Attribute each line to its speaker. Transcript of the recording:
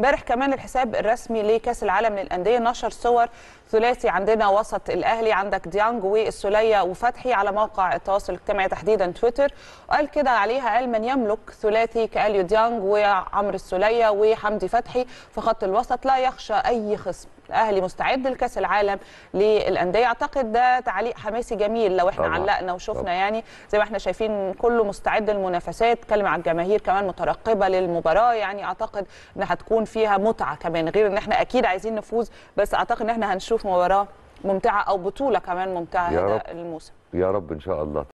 Speaker 1: امبارح كمان الحساب الرسمي لكاس العالم للانديه نشر صور ثلاثي عندنا وسط الاهلي عندك ديانج والسوليه وفتحي على موقع التواصل الاجتماعي تحديدا تويتر وقال كده عليها قال من يملك ثلاثي كاليو ديانج وعمرو السوليه وحمدي فتحي في خط الوسط لا يخشى اي خصم الاهلي مستعد لكاس العالم للانديه اعتقد ده تعليق حماسي جميل لو احنا طبعا. علقنا وشفنا طبعا. يعني زي ما احنا شايفين كله مستعد للمنافسات اتكلم عن الجماهير كمان مترقبه للمباراه يعني اعتقد ان هتكون فيها متعه كمان غير ان احنا اكيد عايزين نفوز بس اعتقد ان احنا هنشوف مباراه ممتعه او بطوله كمان ممتعه هذا الموسم
Speaker 2: يا رب ان شاء الله